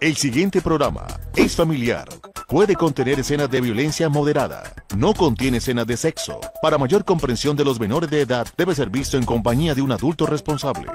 El siguiente programa es familiar. Puede contener escenas de violencia moderada. No contiene escenas de sexo. Para mayor comprensión de los menores de edad, debe ser visto en compañía de un adulto responsable.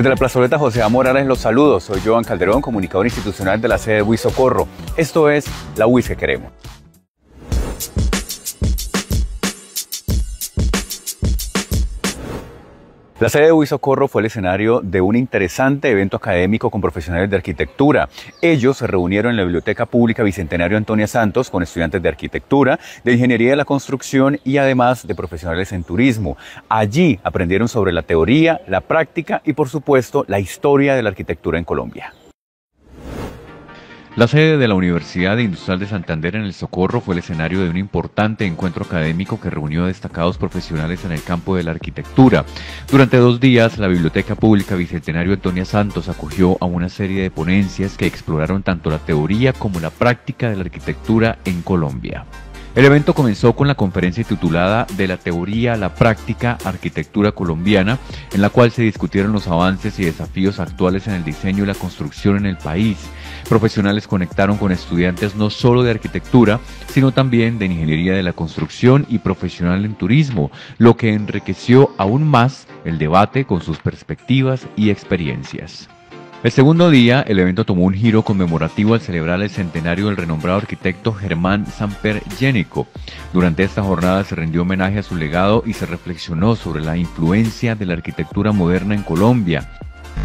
Desde la plazoleta José A. Morales los saludos. Soy Joan Calderón, comunicador institucional de la sede de Socorro. Esto es La UIS que queremos. La sede de Socorro fue el escenario de un interesante evento académico con profesionales de arquitectura. Ellos se reunieron en la Biblioteca Pública Bicentenario Antonia Santos con estudiantes de arquitectura, de ingeniería de la construcción y además de profesionales en turismo. Allí aprendieron sobre la teoría, la práctica y por supuesto la historia de la arquitectura en Colombia. La sede de la Universidad Industrial de Santander en El Socorro fue el escenario de un importante encuentro académico que reunió a destacados profesionales en el campo de la arquitectura. Durante dos días, la Biblioteca Pública Bicentenario Antonia Santos acogió a una serie de ponencias que exploraron tanto la teoría como la práctica de la arquitectura en Colombia. El evento comenzó con la conferencia titulada De la teoría a la práctica arquitectura colombiana, en la cual se discutieron los avances y desafíos actuales en el diseño y la construcción en el país. Profesionales conectaron con estudiantes no solo de arquitectura, sino también de ingeniería de la construcción y profesional en turismo, lo que enriqueció aún más el debate con sus perspectivas y experiencias. El segundo día, el evento tomó un giro conmemorativo al celebrar el centenario del renombrado arquitecto Germán Samper Yénico. Durante esta jornada se rindió homenaje a su legado y se reflexionó sobre la influencia de la arquitectura moderna en Colombia.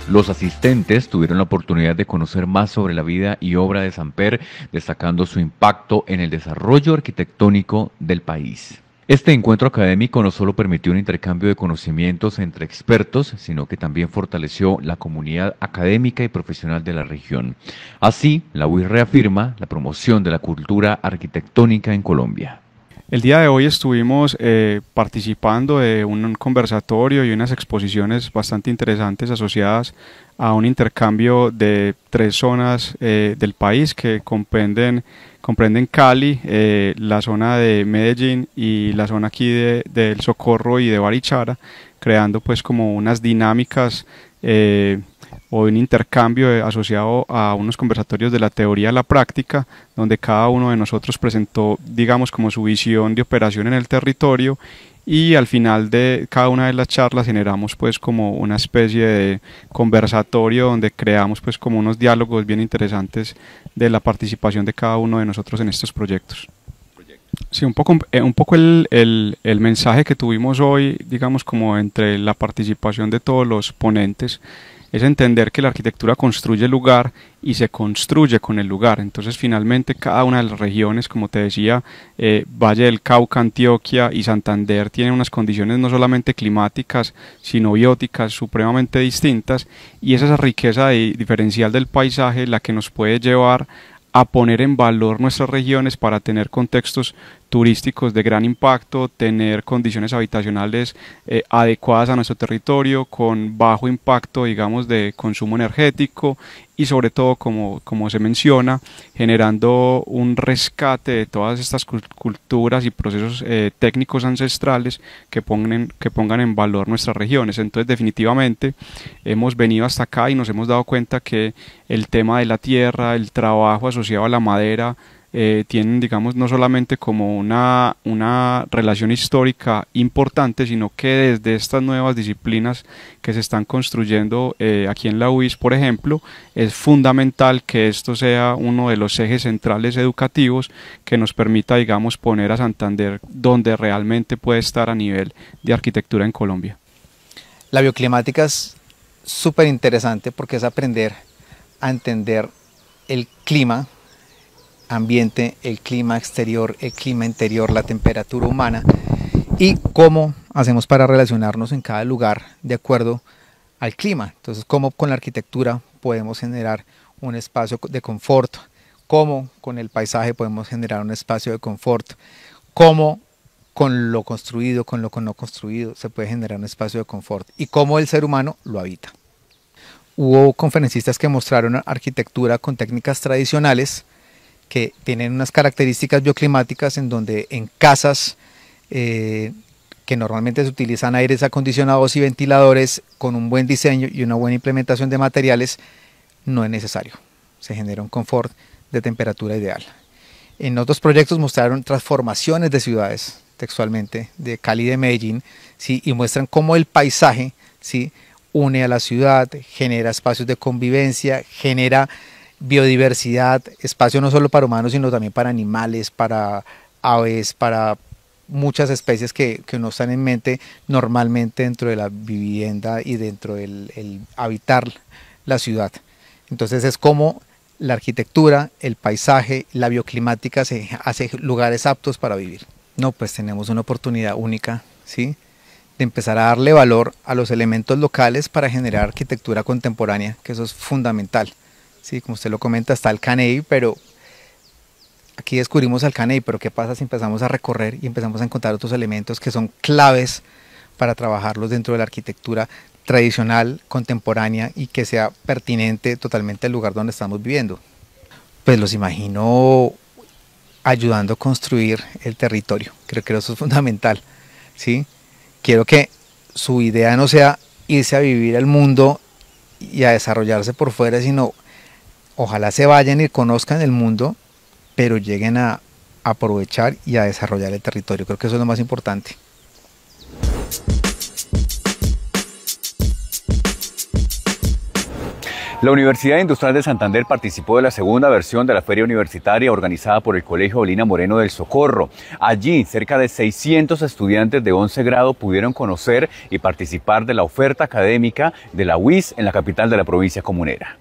Los asistentes tuvieron la oportunidad de conocer más sobre la vida y obra de Samper, destacando su impacto en el desarrollo arquitectónico del país. Este encuentro académico no solo permitió un intercambio de conocimientos entre expertos, sino que también fortaleció la comunidad académica y profesional de la región. Así, la UI reafirma la promoción de la cultura arquitectónica en Colombia. El día de hoy estuvimos eh, participando de un, conversatorio y unas exposiciones bastante interesantes asociadas a un intercambio de tres zonas eh, del país que comprenden comprenden Cali, eh, la zona de Medellín y la zona aquí del de, Socorro y de Barichara, creando pues como unas dinámicas eh, o un intercambio eh, asociado a unos conversatorios de la teoría a la práctica, donde cada uno de nosotros presentó, digamos, como su visión de operación en el territorio y al final de cada una de las charlas generamos pues como una especie de conversatorio donde creamos pues como unos diálogos bien interesantes de la participación de cada uno de nosotros en estos proyectos. Sí, un poco, eh, un poco el, el, el, mensaje que tuvimos hoy, digamos como entre la participación de todos los ponentes es entender que la arquitectura construye el lugar y se construye con el lugar. Entonces, finalmente, cada una de las regiones, como te decía, eh, Valle del Cauca, Antioquia y Santander tienen unas condiciones no solamente climáticas, sino bióticas supremamente distintas y es esa riqueza diferencial del paisaje la que nos puede llevar a poner en valor nuestras regiones para tener contextos turísticos de gran impacto, tener condiciones habitacionales eh, adecuadas a nuestro territorio, con bajo impacto, digamos, de consumo energético y sobre todo, como, se menciona, generando un rescate de todas estas culturas y procesos eh, técnicos ancestrales que, que pongan en valor nuestras regiones. Entonces, definitivamente, hemos venido hasta acá y nos hemos dado cuenta que el tema de la tierra, el trabajo asociado a la madera, eh, tienen, digamos, no solamente como una, una relación histórica importante, sino que desde estas nuevas disciplinas que se están construyendo eh, aquí en la UIS, por ejemplo, es fundamental que esto sea uno de los ejes centrales educativos que nos permita, digamos, poner a Santander donde realmente puede estar a nivel de arquitectura en Colombia. La bioclimática es súper interesante porque es aprender a entender el clima ambiente, el clima exterior, el clima interior, la temperatura humana y cómo hacemos para relacionarnos en cada lugar de acuerdo al clima. Entonces, cómo con la arquitectura podemos generar un espacio de confort, cómo con el paisaje podemos generar un espacio de confort, cómo con lo construido, con lo no construido, se puede generar un espacio de confort y cómo el ser humano lo habita. Hubo conferencistas que mostraron arquitectura con técnicas tradicionales, que tienen unas características bioclimáticas en donde en casas eh, que normalmente se utilizan aires acondicionados y ventiladores con un buen diseño y una buena implementación de materiales, no es necesario. Se genera un confort de temperatura ideal. En otros proyectos mostraron transformaciones de ciudades, textualmente, de Cali de Medellín, y muestran cómo el paisaje ¿sí? une a la ciudad, genera espacios de convivencia, genera biodiversidad, espacio no solo para humanos, sino también para animales, para aves, para muchas especies que, no están en mente normalmente dentro de la vivienda y dentro del habitar la ciudad. Entonces es como la arquitectura, el paisaje, la bioclimática se hace lugares aptos para vivir. No, pues tenemos una oportunidad única, ¿sí? de empezar a darle valor a los elementos locales para generar arquitectura contemporánea, que eso es fundamental. Sí, como usted lo comenta, está el caney, pero aquí descubrimos el caney, pero ¿qué pasa si empezamos a recorrer y empezamos a encontrar otros elementos que son claves para trabajarlos dentro de la arquitectura tradicional, contemporánea y que sea pertinente totalmente al lugar donde estamos viviendo? Pues los imagino ayudando a construir el territorio. Creo que eso es fundamental. ¿sí? Quiero que su idea no sea irse a vivir el mundo y a desarrollarse por fuera, sino ojalá se vayan y conozcan el mundo, pero lleguen a aprovechar y a desarrollar el territorio. Creo que eso es lo más importante. La Universidad Industrial de Santander participó de la segunda versión de la feria universitaria organizada por el Colegio Olina Moreno del Socorro. Allí, cerca de 600 estudiantes de 11 grados pudieron conocer y participar de la oferta académica de la UIS en la capital de la provincia comunera.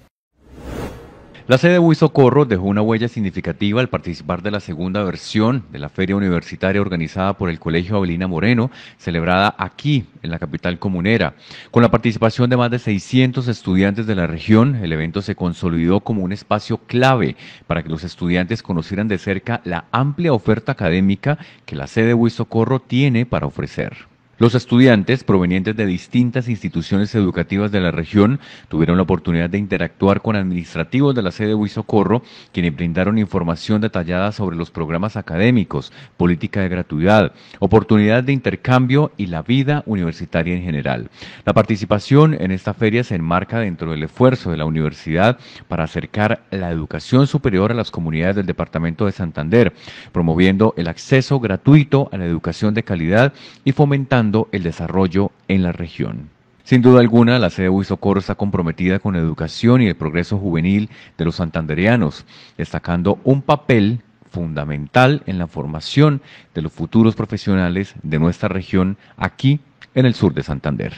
La sede de Socorro dejó una huella significativa al participar de la segunda versión de la feria universitaria organizada por el Colegio Abelina Moreno, celebrada aquí, en la capital comunera. Con la participación de más de 600 estudiantes de la región, el evento se consolidó como un espacio clave para que los estudiantes conocieran de cerca la amplia oferta académica que la sede de Socorro tiene para ofrecer. Los estudiantes provenientes de distintas instituciones educativas de la región tuvieron la oportunidad de interactuar con administrativos de la sede Huizocorro, quienes brindaron información detallada sobre los programas académicos, política de gratuidad, oportunidad de intercambio y la vida universitaria en general. La participación en esta feria se enmarca dentro del esfuerzo de la universidad para acercar la educación superior a las comunidades del departamento de Santander, promoviendo el acceso gratuito a la educación de calidad y fomentando el desarrollo en la región. Sin duda alguna, la sede Socorro está comprometida con la educación y el progreso juvenil de los santandereanos, destacando un papel fundamental en la formación de los futuros profesionales de nuestra región aquí en el sur de Santander.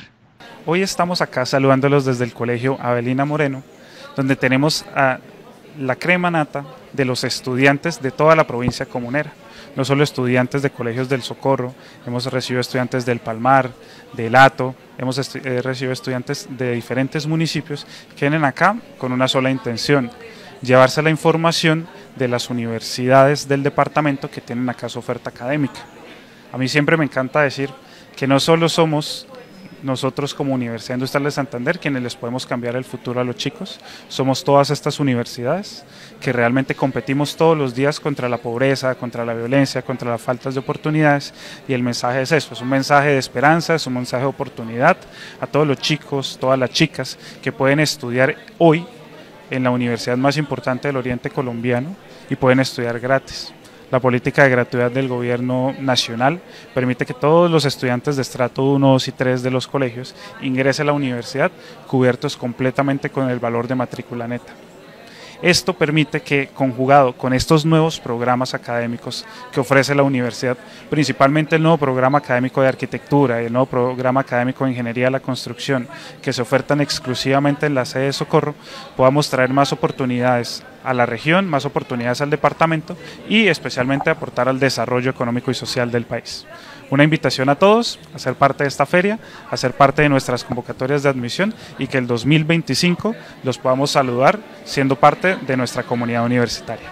Hoy estamos acá saludándolos desde el Colegio Avelina Moreno, donde tenemos a la crema nata de los estudiantes de toda la provincia comunera no solo estudiantes de colegios del Socorro, hemos recibido estudiantes del Palmar, del Ato, hemos eh, recibido estudiantes de diferentes municipios que vienen acá con una sola intención, llevarse la información de las universidades del departamento que tienen acá su oferta académica. A mí siempre me encanta decir que no solo somos nosotros como Universidad Industrial de Santander quienes les podemos cambiar el futuro a los chicos. Somos todas estas universidades que realmente competimos todos los días contra la pobreza, contra la violencia, contra las faltas de oportunidades y el mensaje es eso, es un mensaje de esperanza, es un mensaje de oportunidad a todos los chicos, todas las chicas que pueden estudiar hoy en la universidad más importante del oriente colombiano y pueden estudiar gratis. La política de gratuidad del gobierno nacional permite que todos los estudiantes de estrato 1, 2 y 3 de los colegios ingresen a la universidad cubiertos completamente con el valor de matrícula neta. Esto permite que, conjugado con estos nuevos programas académicos que ofrece la universidad, principalmente el nuevo programa académico de arquitectura y el nuevo programa académico de ingeniería de la construcción, que se ofertan exclusivamente en la sede de Socorro, podamos traer más oportunidades a la región, más oportunidades al departamento y especialmente aportar al desarrollo económico y social del país una invitación a todos a ser parte de esta feria, a ser parte de nuestras convocatorias de admisión y que el 2025 los podamos saludar siendo parte de nuestra comunidad universitaria.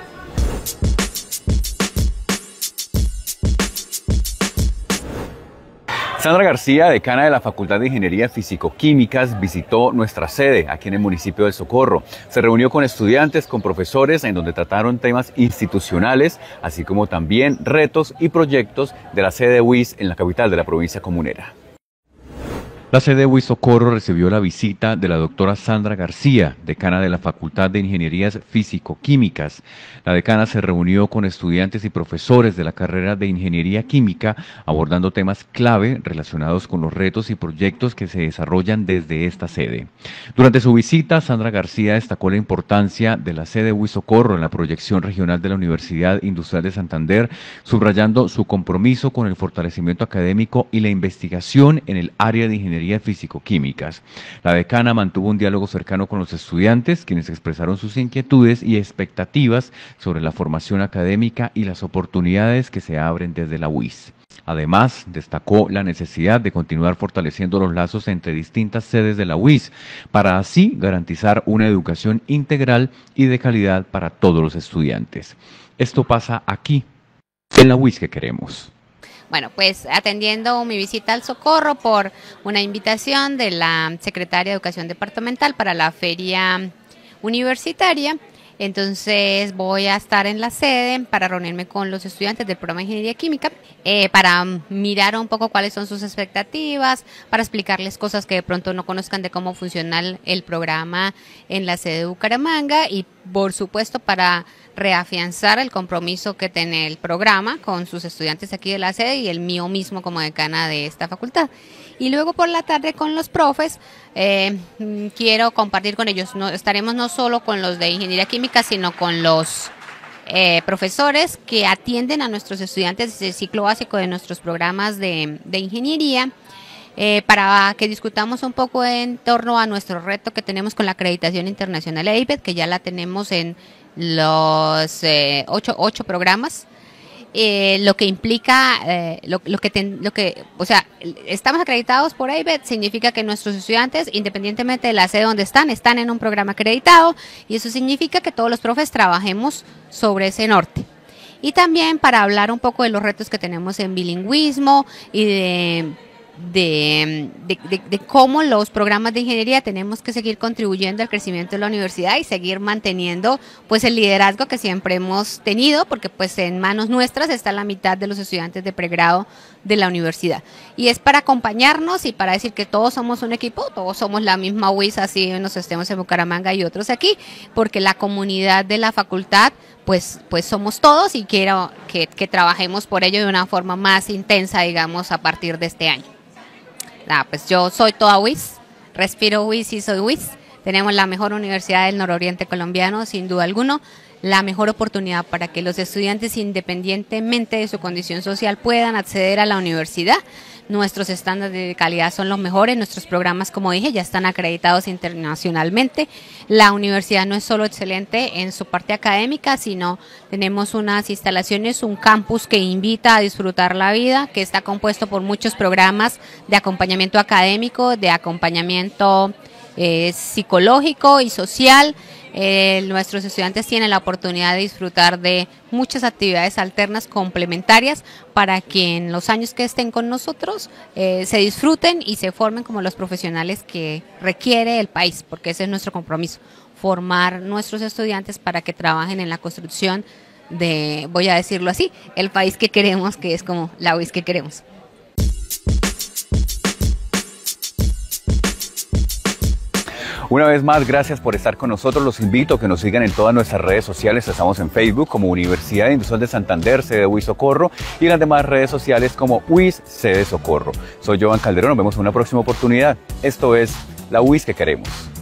Sandra García, decana de la Facultad de Ingeniería Físico-Químicas, visitó nuestra sede aquí en el municipio de Socorro. Se reunió con estudiantes, con profesores, en donde trataron temas institucionales, así como también retos y proyectos de la sede UIS en la capital de la provincia comunera. La sede de Socorro recibió la visita de la doctora Sandra García, decana de la Facultad de Ingenierías Físico-Químicas. La decana se reunió con estudiantes y profesores de la carrera de Ingeniería Química, abordando temas clave relacionados con los retos y proyectos que se desarrollan desde esta sede. Durante su visita, Sandra García destacó la importancia de la sede de Socorro en la proyección regional de la Universidad Industrial de Santander, subrayando su compromiso con el fortalecimiento académico y la investigación en el área de ingeniería físico-químicas. La decana mantuvo un diálogo cercano con los estudiantes, quienes expresaron sus inquietudes y expectativas sobre la formación académica y las oportunidades que se abren desde la UIS. Además, destacó la necesidad de continuar fortaleciendo los lazos entre distintas sedes de la UIS para así garantizar una educación integral y de calidad para todos los estudiantes. Esto pasa aquí, en la UIS que queremos. Bueno, pues atendiendo mi visita al socorro por una invitación de la Secretaria de Educación Departamental para la feria universitaria. Entonces voy a estar en la sede para reunirme con los estudiantes del programa de Ingeniería Química eh, para mirar un poco cuáles son sus expectativas, para explicarles cosas que de pronto no conozcan de cómo funciona el, el programa en la sede de Bucaramanga y por supuesto para reafianzar el compromiso que tiene el programa con sus estudiantes aquí de la sede y el mío mismo como decana de esta facultad. Y luego por la tarde con los profes, eh, mm, quiero compartir con ellos, no, estaremos no solo con los de ingeniería química, sino con los eh, profesores que atienden a nuestros estudiantes del ciclo básico de nuestros programas de, ingeniería. Eh, para que discutamos un poco en torno a nuestro reto que tenemos con la acreditación internacional EIPED, que ya la tenemos en, los eh, ocho, programas, eh, lo que implica, eh, lo, que lo que, o sea, estamos acreditados por AIBET, significa que nuestros estudiantes, independientemente de la sede donde están, están en un programa acreditado y eso significa que todos los profes trabajemos sobre ese norte. Y también para hablar un poco de los retos que tenemos en bilingüismo y de de, cómo los programas de ingeniería tenemos que seguir contribuyendo al crecimiento de la universidad y seguir manteniendo pues el liderazgo que siempre hemos tenido porque pues en manos nuestras está la mitad de los estudiantes de pregrado de la universidad y es para acompañarnos y para decir que todos somos un equipo todos somos la misma UIS así nos estemos en Bucaramanga y otros aquí porque la comunidad de la facultad pues, pues somos todos y quiero que trabajemos por ello de una forma más intensa, digamos, a partir de este año. Ah, pues yo soy toda WIS, respiro WIS y soy WIS. Tenemos la mejor universidad del nororiente colombiano, sin duda alguno la mejor oportunidad para que los estudiantes, independientemente de su condición social, puedan acceder a la universidad. Nuestros estándares de calidad son los mejores, nuestros programas, como dije, ya están acreditados internacionalmente. La universidad no es solo excelente en su parte académica, sino tenemos unas instalaciones, un campus que invita a disfrutar la vida, que está compuesto por muchos programas de acompañamiento académico, de acompañamiento eh, psicológico y social eh, nuestros estudiantes tienen la oportunidad de disfrutar de muchas actividades alternas complementarias para que en los años que estén con nosotros eh, se disfruten y se formen como los profesionales que requiere el país, porque ese es nuestro compromiso, formar nuestros estudiantes para que trabajen en la construcción de, voy a decirlo así, el país que queremos, que es como la UIS que queremos. Una vez más, gracias por estar con nosotros. Los invito a que nos sigan en todas nuestras redes sociales. Estamos en Facebook como Universidad Industrial de Santander, sede Socorro, y en las demás redes sociales como UIS, sede Socorro. Soy Joan Calderón, nos vemos en una próxima oportunidad. Esto es la UIS que queremos.